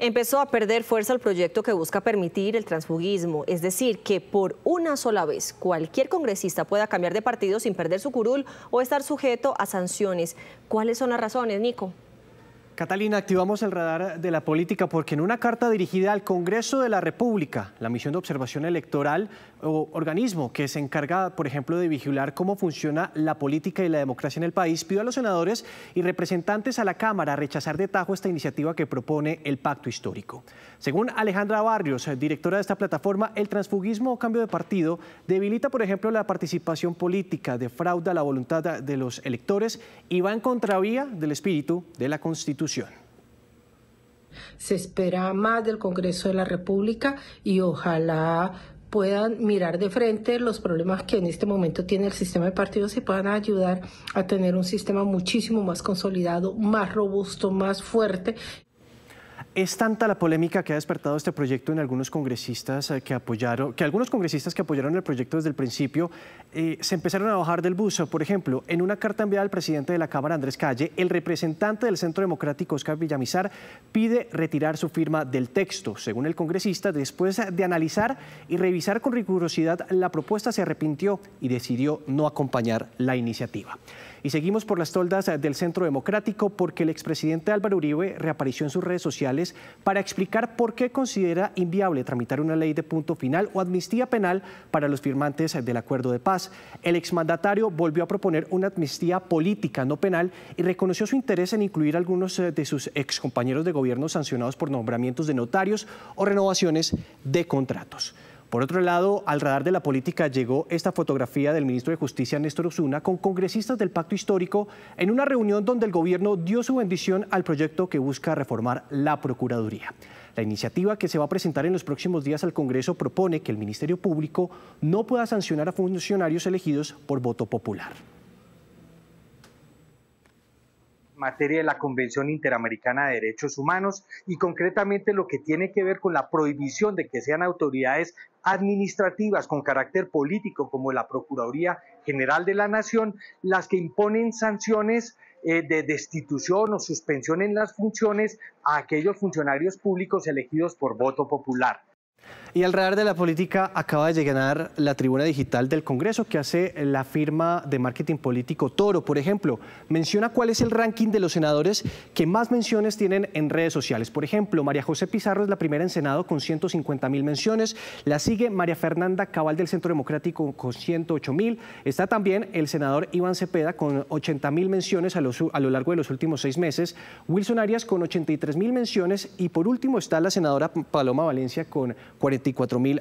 empezó a perder fuerza el proyecto que busca permitir el transfugismo, es decir, que por una sola vez cualquier congresista pueda cambiar de partido sin perder su curul o estar sujeto a sanciones. ¿Cuáles son las razones, Nico? Catalina, activamos el radar de la política porque en una carta dirigida al Congreso de la República, la misión de observación electoral o organismo que se encarga, por ejemplo, de vigilar cómo funciona la política y la democracia en el país, pidió a los senadores y representantes a la Cámara rechazar de tajo esta iniciativa que propone el pacto histórico. Según Alejandra Barrios, directora de esta plataforma, el transfugismo o cambio de partido debilita, por ejemplo, la participación política, defrauda la voluntad de los electores y va en contravía del espíritu de la Constitución se espera más del Congreso de la República y ojalá puedan mirar de frente los problemas que en este momento tiene el sistema de partidos y puedan ayudar a tener un sistema muchísimo más consolidado, más robusto, más fuerte. Es tanta la polémica que ha despertado este proyecto en algunos congresistas eh, que apoyaron, que algunos congresistas que apoyaron el proyecto desde el principio eh, se empezaron a bajar del bus. Por ejemplo, en una carta enviada al presidente de la Cámara, Andrés Calle, el representante del Centro Democrático, Oscar Villamizar, pide retirar su firma del texto. Según el congresista, después de analizar y revisar con rigurosidad la propuesta, se arrepintió y decidió no acompañar la iniciativa. Y seguimos por las toldas del Centro Democrático porque el expresidente Álvaro Uribe reapareció en sus redes sociales para explicar por qué considera inviable tramitar una ley de punto final o amnistía penal para los firmantes del acuerdo de paz. El exmandatario volvió a proponer una amnistía política, no penal, y reconoció su interés en incluir algunos eh, de sus excompañeros de gobierno sancionados por nombramientos de notarios o renovaciones de contratos. Por otro lado, al radar de la política llegó esta fotografía del ministro de Justicia Néstor Osuna con congresistas del Pacto Histórico en una reunión donde el gobierno dio su bendición al proyecto que busca reformar la Procuraduría. La iniciativa que se va a presentar en los próximos días al Congreso propone que el Ministerio Público no pueda sancionar a funcionarios elegidos por voto popular. materia de la Convención Interamericana de Derechos Humanos y concretamente lo que tiene que ver con la prohibición de que sean autoridades administrativas con carácter político como la Procuraduría General de la Nación las que imponen sanciones eh, de destitución o suspensión en las funciones a aquellos funcionarios públicos elegidos por voto popular. Y al radar de la política acaba de llegar la tribuna digital del Congreso que hace la firma de marketing político Toro, por ejemplo. Menciona cuál es el ranking de los senadores que más menciones tienen en redes sociales. Por ejemplo, María José Pizarro es la primera en Senado con 150 mil menciones. La sigue María Fernanda Cabal del Centro Democrático con 108 mil. Está también el senador Iván Cepeda con 80 mil menciones a, a lo largo de los últimos seis meses. Wilson Arias con 83 mil menciones. Y por último está la senadora Paloma Valencia con 40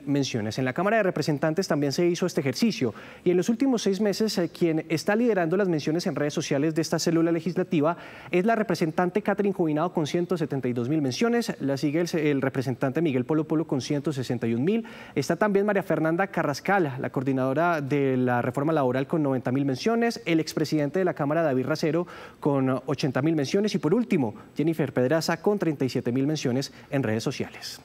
menciones. En la Cámara de Representantes también se hizo este ejercicio y en los últimos seis meses eh, quien está liderando las menciones en redes sociales de esta célula legislativa es la representante Catherine Jubinado con 172 mil menciones, la sigue el, representante Miguel Polo Polo con 161 mil, está también María Fernanda Carrascal, la coordinadora de la reforma laboral con 90 mil menciones, el expresidente de la Cámara David Racero con 80 mil menciones y por último Jennifer Pedraza con 37 mil menciones en redes sociales.